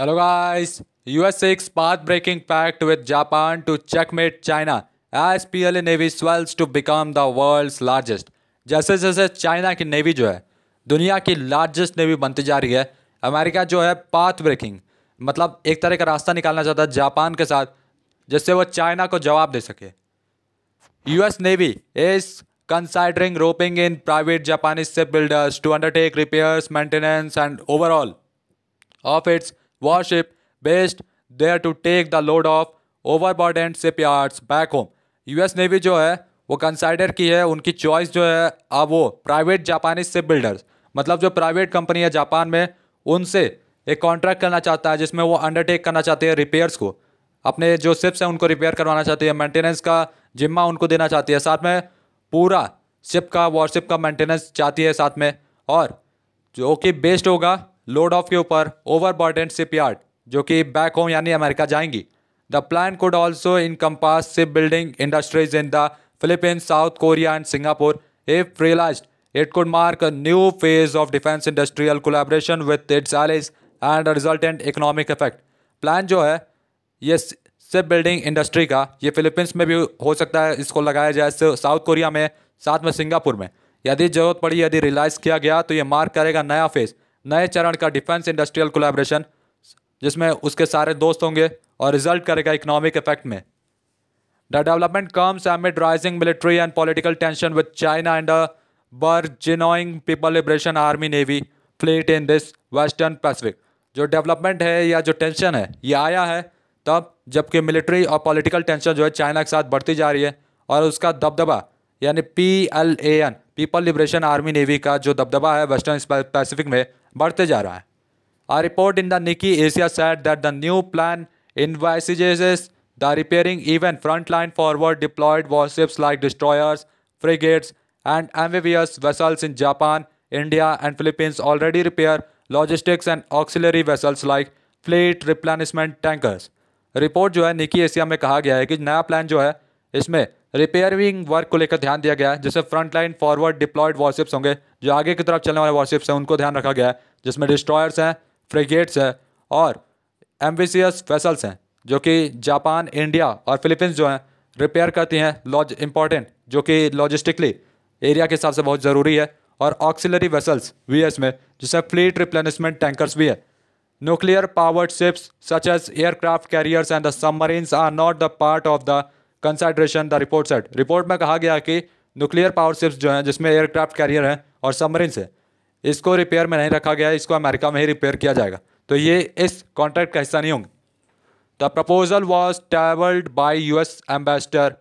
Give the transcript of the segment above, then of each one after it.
Hello us guys, path breaking pact with Japan to checkmate China S P L navy swells to become the world's largest जैसे जैसे China की navy जो है दुनिया की largest navy बनती जा रही है अमेरिका जो है पाथ ब्रेकिंग मतलब एक तरह का रास्ता निकालना चाहता है जापान के साथ जिससे वो चाइना को जवाब दे सके US navy is considering roping in private Japanese से builders to undertake repairs maintenance and overhaul of its warship there take the load off over the and shipyards back home U S navy जो है वो consider की है उनकी choice जो है अब वो प्राइवेट जापानीज सिप बिल्डर्स मतलब जो प्राइवेट कंपनी है जापान में उनसे एक कॉन्ट्रैक्ट करना चाहता है जिसमें वो अंडरटेक करना चाहते हैं रिपेयर्स को अपने जो सिप्स हैं उनको रिपेयर करवाना चाहती है मेंटेनेंस का जिम्मा उनको देना चाहती है साथ में पूरा शिप का वॉरशिप का मेंटेनेंस चाहती है साथ में और जो कि बेस्ट होगा लोड ऑफ के ऊपर ओवर सिप यार्ड जो कि बैक होम यानी अमेरिका जाएंगी the plan could also encompass shipbuilding industries in the Philippines South Korea and Singapore if realise it could mark new phase of defence industrial collaboration collaboration its allies and resultant economic resultant plan जो है ये SIP building industry का ये Philippines में भी हो सकता है इसको लगाया जाए साउथ कोरिया में साथ में सिंगापुर में यदि जरूरत पड़ी यदि रिलाइज किया गया तो ये मार्क करेगा नया फेज़ नए चरण का डिफेंस इंडस्ट्रियल कोलैबोरेशन जिसमें उसके सारे दोस्त होंगे और रिजल्ट करेगा इकोनॉमिक इफेक्ट में the development comes amid rising military and political tension with China and जिनोइंग people liberation army navy fleet in this western Pacific जो डेवलपमेंट है या जो टेंशन है ये आया है तब जबकि मिलिट्री और पॉलिटिकल टेंशन जो है चाइना के साथ बढ़ती जा रही है और उसका दबदबा यानी P L A N people liberation army navy का जो दबदबा है वेस्टर्न पैसिफिक में बढ़ते जा रहा है a report in the Nikkei Asia said that the new plan envisages the repairing even front line forward deployed warships like destroyers frigates and amphibious vessels in Japan India and Philippines already repair logistics and auxiliary vessels like fleet replenishment tankers report जो है निकी Asia में कहा गया है कि नया plan जो है इसमें रिपेयरिंग वर्क को लेकर ध्यान दिया गया है जैसे front line forward deployed warships होंगे जो आगे की तरफ चलने वाले वॉरशिप्स हैं उनको ध्यान रखा गया है जिसमें डिस्ट्रॉयर्स हैं फ्रिगेट्स हैं और एम वेसल्स हैं जो कि जापान इंडिया और फिलीपींस जो हैं रिपेयर करती हैं लॉज इंपॉर्टेंट जो कि लॉजिस्टिकली एरिया के हिसाब से बहुत ज़रूरी है और ऑक्सिलरी वेसल्स वी में जिसमें फ्लीट रिप्लेनिशमेंट टैंकर्स भी है nuclear powered ships such as aircraft carriers and the submarines are not the part of the concentration the report said report में कहा गया कि न्यूक्लियर पावर शिप्स जो हैं जिसमें एयरक्राफ्ट कैरियर हैं और सबमरीन है इसको रिपेयर में नहीं रखा गया है इसको अमेरिका में ही रिपेयर किया जाएगा तो ये इस कॉन्ट्रैक्ट का हिस्सा नहीं होंगे the proposal was travelled by U S ambassador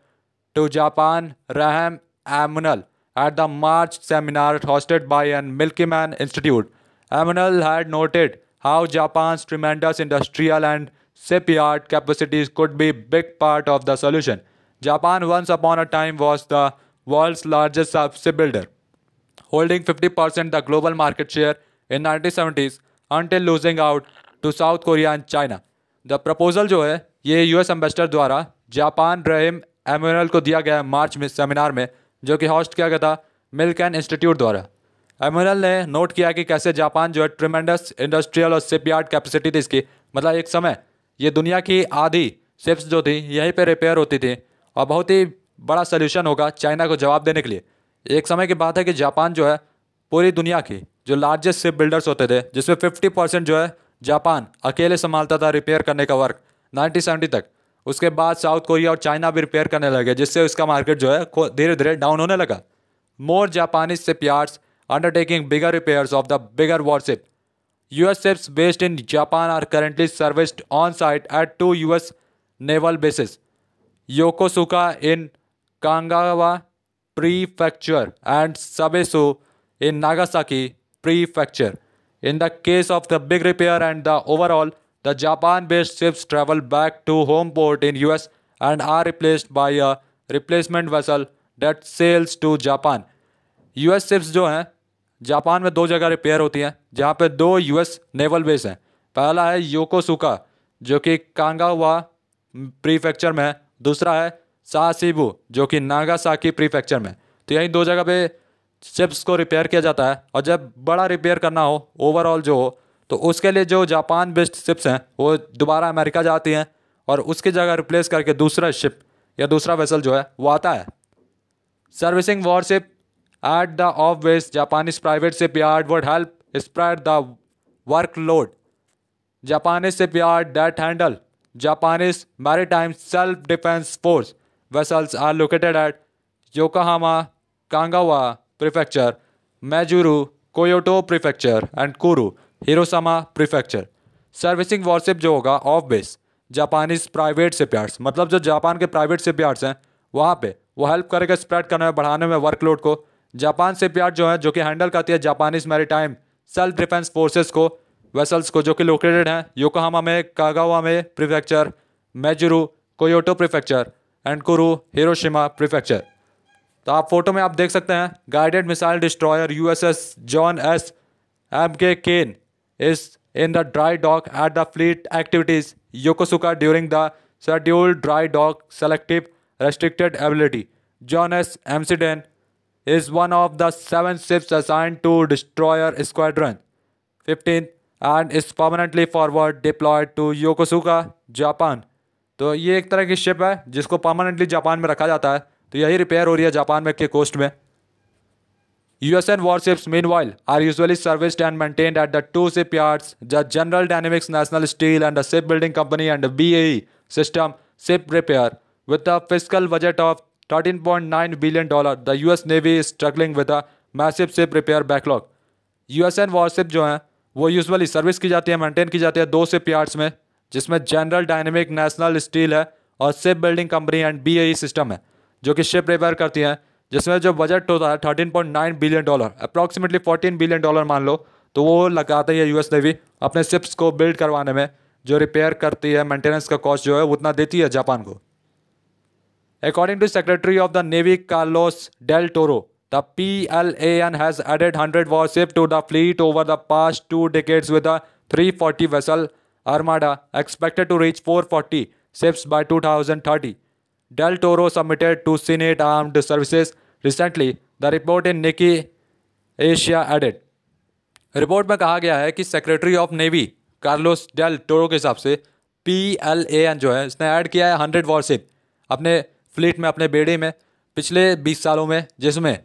to Japan Rahm Emanuel the March seminar hosted by an Milken institute Emanuel had noted how Japan tremendous industrial and shipyard capacities could be big part of the solution. Japan once upon a time was the world's largest shipbuilder, holding 50% the global market share in 1970s until losing out to South Korea and China the proposal जो है ये US ambassador द्वारा Japan Rahm Emanuel को दिया गया मार्च में seminar में जो कि होस्ट किया गया था मिल्क एंड इंस्टीट्यूट द्वारा एम्यूनल ने नोट किया कि कैसे जापान जो है ट्रिमेंडस इंडस्ट्रियल और सिपयार्ड कैपेसिटी थी इसकी मतलब एक समय ये दुनिया की आधी शिप्स जो थी यहीं पर रिपेयर होती थी और बहुत ही बड़ा सोल्यूशन होगा चाइना को जवाब देने के लिए एक समय की बात है कि जापान जो है पूरी दुनिया की जो लार्जेस्ट शिप बिल्डर्स होते थे जिसमें फिफ्टी परसेंट जो है जापान अकेले संभालता था रिपेयर करने का वर्क नाइनटीन सेवेंटी तक उसके बाद साउथ कोरिया और चाइना भी रिपेयर करने लगे जिससे उसका मार्केट जो है धीरे धीरे डाउन होने लगा more Japanese shipyards undertaking bigger repairs of the bigger warship US ships based in Japan are currently serviced on site at two US naval bases Yokosuka in Kanagawa Prefecture and Sabesu in Nagasaki Prefecture. In the case of the big repair and the overall, the Japan-based ships travel back to home port in US and are replaced by a replacement vessel that sails to Japan. US ships जो हैं Japan में दो जगह repair होती हैं जहाँ पे दो यूएस नेवल बेस हैं पहला है योकोसुका जो कि कांगावा प्रीफेक्चर में है दूसरा है सासीबू जो कि नागासाकी प्रीफेक्चर में तो यही दो जगह पे शिप्स को रिपेयर किया जाता है और जब बड़ा रिपेयर करना हो ओवरऑल जो हो तो उसके लिए जो जापान बेस्ड शिप्स हैं वो दोबारा अमेरिका जाती हैं और उसकी जगह रिप्लेस करके दूसरा शिप या दूसरा वेसल जो है वो आता है servicing warship at the of office Japanese private shipyards would help spread the work load Japanese shipyards that handle Japanese maritime self defence force vessels are located at Yokohama Kanagawa prefecture Maizuru Kyoto prefecture and Kure Hiroshima prefecture servicing warship जो होगा of base Japanese private से प्यार्स मतलब जो Japan के private से प्यार्स हैं वहाँ पे वो हेल्प करेगा स्प्रेड करने में बढ़ाने में वर्कलोड को जापान से प्यार जो है जो कि हैंडल करती है Japanese time self defence forces को वेसल्स को जो कि लोकेटेड हैं योकोहामा में कागावा में prefecture Maizuru Kyoto prefecture Kure Hiroshima prefecture तो आप फोटो में आप देख सकते हैं guided missile destroyer USS John S McCain is in the dry dock at the fleet activities Yokosuka during the scheduled dry dock selective restricted ability John S McCain is one of the seven ships assigned to destroyer squadron. 15 and is permanently forward deployed to Yokosuka, Japan. तो ये एक तरह की ship है जिसको permanently Japan में रखा जाता है तो यही रिपेयर हो रही है जापान में के कोस्ट में USN warships, meanwhile, are usually serviced and maintained at the two shipyards, the General Dynamics National Steel and the Shipbuilding Company and the BAE System Ship Repair, with a fiscal budget of $13.9 billion, the US Navy is struggling with a massive ship repair backlog. USN warship जो हैं वो usually service की जाती है maintain की जाती है दो शिप यार्ड्स में जिसमें जनरल डायनेमिक नेशनल स्टील है और shipbuilding company and B system है जो कि शिप रिपेयर करती हैं जिसमें जो बजट होता है thirteen point nine billion dollar approximately fourteen billion dollar मान लो तो वो लगाता ही है यूएस नेवी अपने शिप्स को बिल्ड करवाने में जो रिपेयर करती है मेंटेनेंस का कॉस्ट जो है उतना देती है जापान को According to Secretary of the Navy Carlos Del Toro, the PLAN has added 100 warships to the fleet over the past two decades with a 340 vessel armada expected to reach 440 ships by 2030. Del Toro submitted to Senate Armed Services recently. The report in Nikkei Asia added. Report में कहा गया है कि secretary of navy Carlos Del Toro के हिसाब से P L A N जो है इसने ऐड किया है हंड्रेड वॉरशिप अपने फ्लीट में अपने बेड़े में पिछले 20 सालों में जिसमें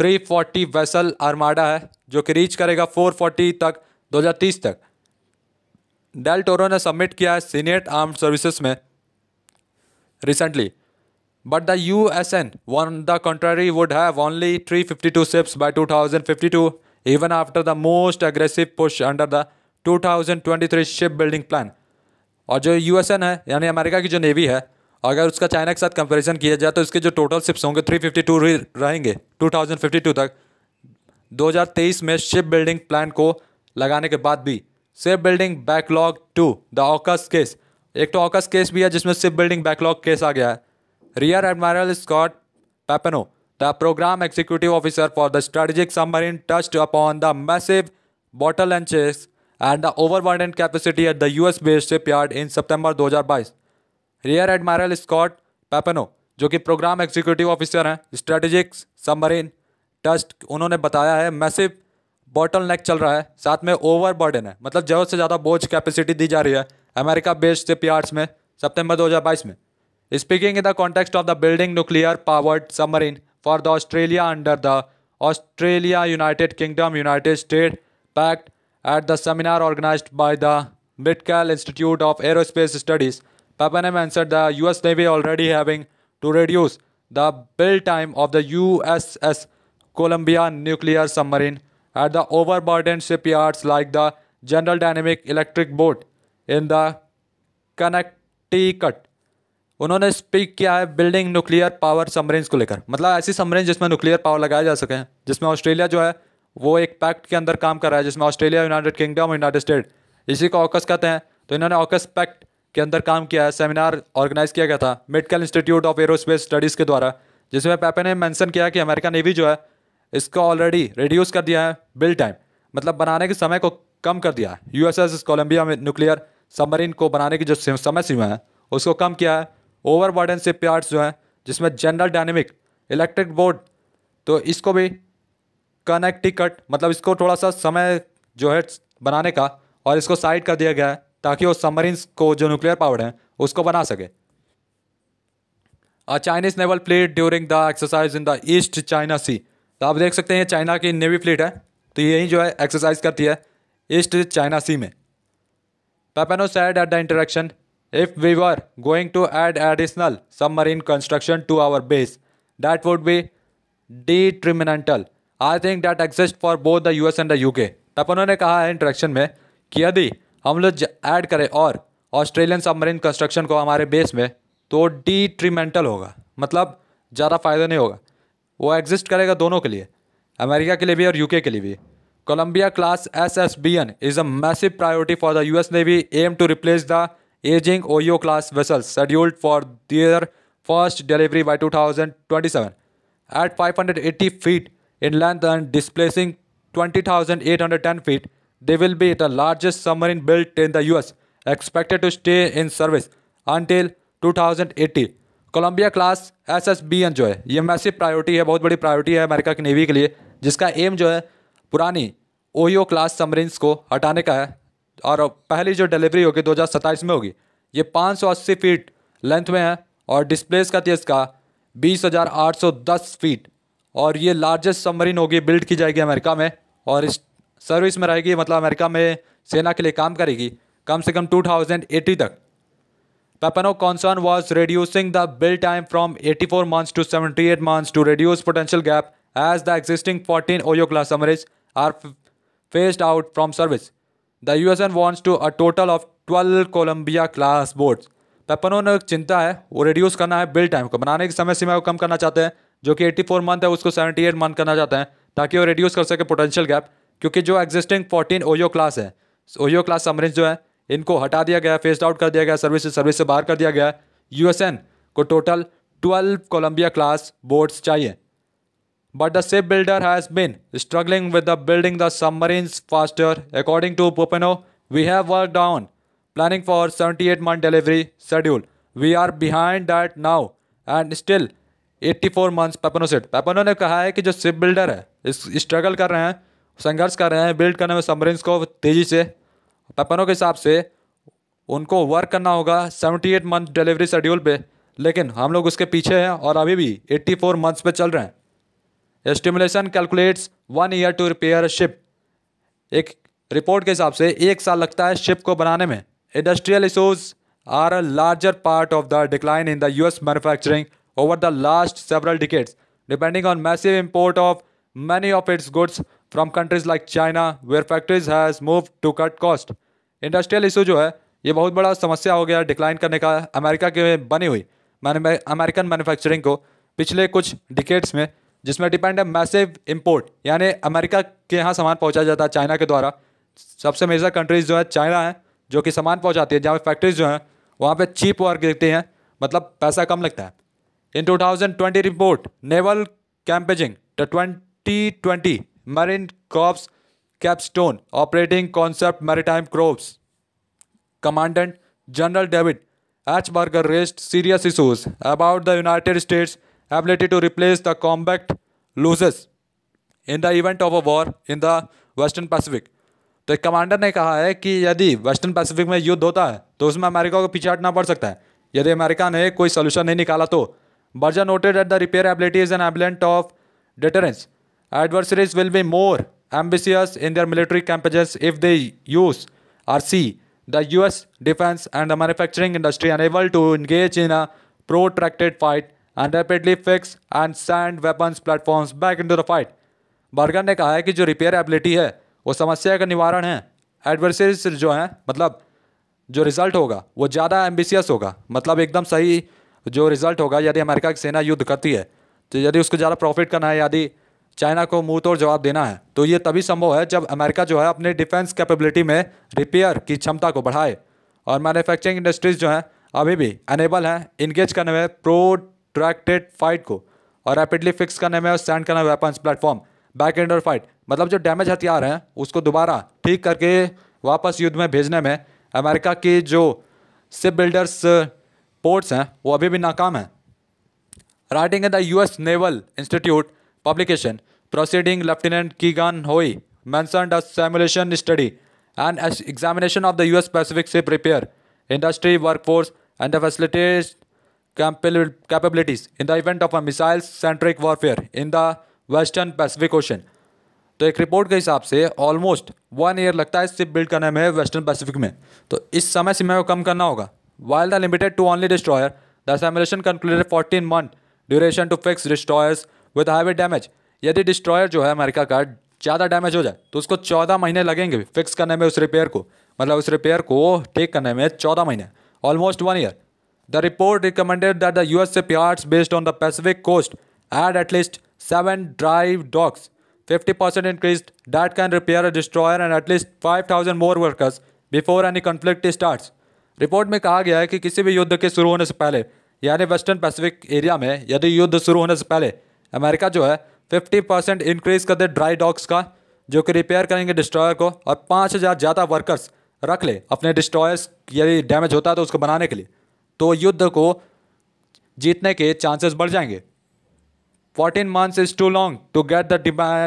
340 वेसल आर्माडा है जो कि रीच करेगा 440 तक 2030 तक डेल टोरो ने सबमिट किया है सीनेट आर्म सर्विसेज में recently but the U S N one the country would have only three fifty two ships after the most aggressive push under the two thousand twenty three ship building plan और जो you S N है यानी America की जो navy है अगर उसका China के साथ कंपैरिजन किया जाए तो इसके जो टोटल शिप्स होंगे 352 रहेंगे टू तक 2023 में शिप बिल्डिंग प्लान को लगाने के बाद भी ship building backlog to the AUKUS case एक तो ऑकस केस भी है जिसमें शिप बिल्डिंग बैकलॉग केस आ गया है rear admiral Scott Pappano the program executive officer for the strategic submarine thrust upon the massive bottle and chase and the over capacity at the U S based yard in सितंबर बाईस rear admiral Scott Pappano जो कि program executive officer हैं strategic submarine टस्ट उन्होंने बताया है massive bottle नेक चल रहा है साथ में ओवर बर्डन है मतलब जरूरत से ज़्यादा बोझ कैपेसिटी दी जा रही है अमेरिका बेस्ड पियार्स में सितंबर 2022 में speaking in the context of the building nuclear powered submarine for the Australia under the Australia United Kingdom United State pact at the seminar organise by the Mitchell institute of aerospace studies Papanem answered the US Navy already having to reduce the build time of the USS Columbia nuclear submarine at the overburdened shipyards like the General Dynamic Electric Boat in the Connecticut उन्होंने speak किया है building nuclear power submarines को लेकर मतलब ऐसी submarine जिसमें nuclear power लगाया जा सके जिसमें ऑस्ट्रेलिया जो है वो एक पैक्ट के अंदर काम कर रहा है जिसमें Australia United Kingdom United State इसी को ऑकस कहते हैं तो इन्होंने ऑकस पैक्ट के अंदर काम किया है सेमिनार ऑर्गेनाइज किया गया था medical institute of aerospace studies के द्वारा जिसमें पेपे ने मैंसन किया कि अमेरिका नेवी जो है इसको ऑलरेडी रिड्यूस कर दिया है बिल टाइम मतलब बनाने के समय को कम कर दिया है यू एस कोलम्बिया में न्यूक्लियर सबमरीन को बनाने की जो समय सीमा है उसको कम किया है ओवर बर्डन से प्यार्ट्स जो हैं जिसमें जनरल डायनेमिक इलेक्ट्रिक बोर्ड तो इसको भी कनेक्टिकट मतलब इसको थोड़ा सा समय जो है बनाने का और इसको साइड कर दिया गया है ताकि वो सबमरीन्स को जो न्यूक्लियर पावर्ड हैं उसको बना सके a Chinese naval fleet during the exercise in the East China Sea तो आप देख सकते हैं चाइना की नेवी फ्लीट है तो यही जो है एक्सरसाइज करती है ईस्ट चाइना सी में Pappano said at the interaction if we were going to add additional submarine construction to our base that would be detrimental I think that exist for both the U S and the UK Pappano ने कहा है interaction में कि यदि हम लोग add करें और ऑस्ट्रेलियन सबमरीन कंस्ट्रक्शन को हमारे बेस में तो डिट्रीमेंटल होगा मतलब ज़्यादा फ़ायदा नहीं होगा वो एग्जिस्ट करेगा दोनों के लिए अमेरिका के लिए भी और यूके के लिए भी Columbia class S S B N is a massive priority for the U S navy aim to replace the ageing Ohio class vessels scheduled for their first delivery by two thousand twenty seven at five hundred eighty feet in length and displacing twenty thousand eight hundred ten feet They will be the largest submarine built in the US, expected to stay in service until 2080. Columbia class S S B N जो है ये massive priority है बहुत बड़ी priority है America की navy के लिए जिसका एम जो है पुरानी ओयो क्लास सबमरीन्स को हटाने का है और पहली जो डिलीवरी होगी दो हजार सत्ताईस में होगी ये पाँच सौ अस्सी फीट लेंथ में है और डिस्प्लेस का तेज का दस फीट और ये लार्जेस्ट सबमरीन होगी बिल्ड की जाएगी अमेरिका में और इस सर्विस में रहेगी मतलब अमेरिका में सेना के लिए काम करेगी कम से कम टू थाउजेंड एटी तक Pappano concern was reducing the bill time from eighty four months to seventy eight months to reduce potential gap as the existing 14 Ohio class submarines are phased out from service the U S N wants to a total of twelve Columbia class boats Pappano ने चिंता है वो reduce करना है bill time को बनाने की समय सीमा को कम करना चाहते हैं जो कि एट्टी फोर मंथ है उसको सेवेंटी एट मंथ करना चाहते हैं ताकि वो रेड्यूस कर सके पोटेंशियल गैप क्योंकि जो एग्जिस्टिंग फोर्टीन ओयो क्लास है ओयो क्लास सबमरीन जो है इनको हटा दिया गया फेस्ड आउट कर दिया गया सर्विस से सर्विस से बाहर कर दिया गया यूएसएन को total twelve Columbia class boats चाहिए but the ship builder has been struggling with the building the submarines faster according to Pappano we have work down planning for seventy eight month delivery schedule we are behind that now and still eighty four months Pappano said Pappano ने कहा है कि जो SIP builder है struggle कर रहे हैं संघर्ष कर रहे हैं बिल्ड करने में सबमरीन्स को तेज़ी से पेपनों के हिसाब से उनको वर्क करना होगा seventy eight month delivery schedule पे लेकिन हम लोग उसके पीछे हैं और अभी भी एट्टी फोर मंथ्स पे चल रहे हैं simulation calculates one year to repair ship एक रिपोर्ट के हिसाब से एक साल लगता है शिप को बनाने में industrial issues are a larger part of the decline in the US manufacturing over the last several decades depending on massive import of many of its goods from countries like China where factories has move to cut cost industrial issue जो है ये बहुत बड़ा समस्या हो गया decline करने का अमेरिका के बनी हुई अमेरिकन मैन्युफैक्चरिंग को पिछले कुछ डिकेट्स में जिसमें डिपेंड है मैसिव इम्पोर्ट यानी अमेरिका के यहाँ सामान पहुँचा जाता है चाइना के द्वारा सबसे मेजर कंट्रीज़ जो है चाइना है जो कि सामान पहुँचाती है जहाँ पर फैक्ट्रीज जो हैं वहाँ पर चीप वर्क देखते हैं मतलब पैसा कम लगता है in two thousand twenty report naval campaigning the twenty marine corps capstone operating concept maritime corps commandant general David H Berger raised serious issues about the United States ability to replace the combat losses in the event of a war in the western Pacific तो एक commander ने कहा है कि यदि western Pacific में युद्ध होता है तो उसमें अमेरिका को पीछे हटना पड़ सकता है यदि अमेरिका ने कोई सोल्यूशन नहीं निकाला तो Berger noted that the repair ability is an element of deterrence Adversaries will be more ambitious in their military campaigns if they use or see the US defense and the manufacturing industry unable to engage in a protracted fight and rapidly fix and send weapons platforms back into the fight. Berger ने कहा है कि जो repair ability है वो समस्या का निवारण है एडवर्सरीज जो हैं मतलब जो रिज़ल्ट होगा वो ज़्यादा एम्बिशियस होगा मतलब एकदम सही जो रिज़ल्ट होगा यदि अमेरिका की सेना युद्ध करती है तो यदि उसको ज़्यादा प्रॉफिट करना है यदि चाइना को मुंह तोड़ जवाब देना है तो ये तभी संभव है जब अमेरिका जो है अपने डिफेंस कैपेबिलिटी में रिपेयर की क्षमता को बढ़ाए और मैन्युफैक्चरिंग इंडस्ट्रीज़ जो हैं अभी भी अनेबल हैं इंगेज करने में प्रोट्रैक्टेड फाइट को और रैपिडली फिक्स करने में और सेंड करने में वेपन्स प्लेटफॉर्म बैक एंड और फाइट मतलब जो डैमेज हथियार हैं उसको दोबारा ठीक करके वापस युद्ध में भेजने में अमेरिका की जो सिप बिल्डर्स पोर्ट्स हैं वो अभी भी नाकाम हैं writing in the US naval institute publication. Proceeding, Lieutenant Keegan Hoy mentioned a simulation study and examination of the US Pacific ship repair, industry, workforce, and the facilities capabilities in the event of a missile-centric warfare in the western pacific ocean तो एक report के हिसाब से almost one year लगता है SIP build करने में western Pacific में तो इस समय सीमा को कम करना होगा while the limited to only destroyer the simulation concluded fourteen month duration to fix destroyers with two heavy damage यदि डिस्ट्रॉयर जो है अमेरिका का ज़्यादा डैमेज हो जाए तो उसको चौदह महीने लगेंगे फिक्स करने में उस रिपेयर को मतलब उस रिपेयर को ठीक करने में चौदह महीने almost one year the report recommended that the U S shipyards based on the Pacific coast add at least seven dry docks fifty percent increase that can repair a destroyer and at least five thousand more workers before any conflict start report में कहा गया है कि किसी भी युद्ध के शुरू होने से पहले यानी वेस्टर्न पैसिफिक एरिया में यदि युद्ध शुरू होने से पहले अमेरिका जो है फिफ्टी परसेंट इंक्रीज कर दे ड्राई डॉग्स का जो कि रिपेयर करेंगे डिस्ट्रॉयर को और पाँच हज़ार ज़्यादा वर्कर्स रख ले अपने डिस्ट्रॉयर्स यदि डैमेज होता है तो उसको बनाने के लिए तो युद्ध को जीतने के चांसेस बढ़ जाएंगे fourteen months is too long to get the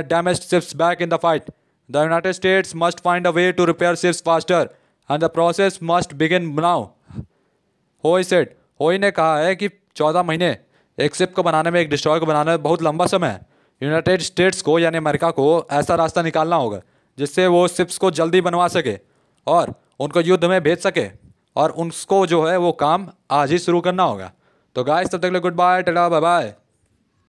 damage ships back in the fight the United States must find a way to repair ships faster and the process must begin now Hoey said Hoey ने कहा है कि चौदह महीने एक SIP को बनाने में एक डिस्ट्रॉय को बनाने में बहुत लंबा समय है यूनाइटेड स्टेट्स को यानी अमेरिका को ऐसा रास्ता निकालना होगा जिससे वो सिप्स को जल्दी बनवा सके और उनको युद्ध में भेज सके और उनको जो है वो काम आज ही शुरू करना होगा तो गाइस तब तक ले गुड बाय टडा बाय बाय